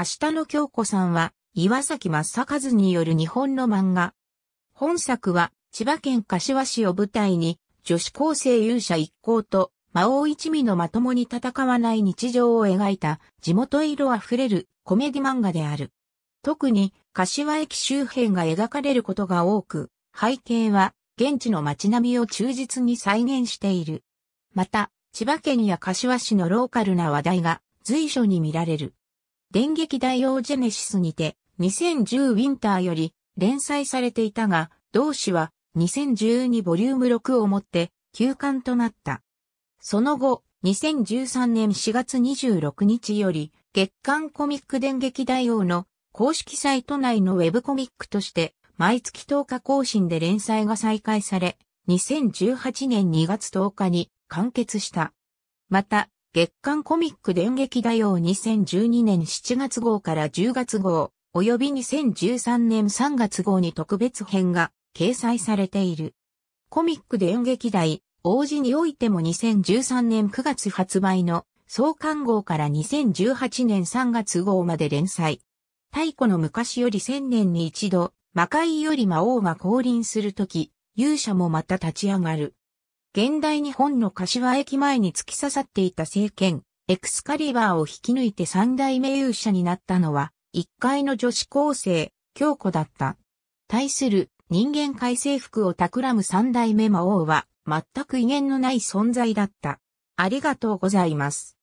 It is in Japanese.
明日の京子さんは、岩崎正和による日本の漫画。本作は、千葉県柏市を舞台に、女子高生勇者一行と、魔王一味のまともに戦わない日常を描いた、地元色あふれるコメディ漫画である。特に、柏駅周辺が描かれることが多く、背景は、現地の街並みを忠実に再現している。また、千葉県や柏市のローカルな話題が随所に見られる。電撃大王ジェネシスにて、2010ウィンターより連載されていたが、同誌は2012ボリューム6をもって休刊となった。その後、2013年4月26日より、月刊コミック電撃大王の公式サイト内のウェブコミックとして、毎月10日更新で連載が再開され、2018年2月10日に完結した。また、月刊コミック電撃だよ2012年7月号から10月号、及び2013年3月号に特別編が掲載されている。コミック電撃大、王子においても2013年9月発売の創刊号から2018年3月号まで連載。太古の昔より1000年に一度、魔界より魔王が降臨するとき、勇者もまた立ち上がる。現代日本の柏駅前に突き刺さっていた聖剣、エクスカリバーを引き抜いて三代目勇者になったのは、一階の女子高生、京子だった。対する人間改正服を企む三代目魔王は、全く威厳のない存在だった。ありがとうございます。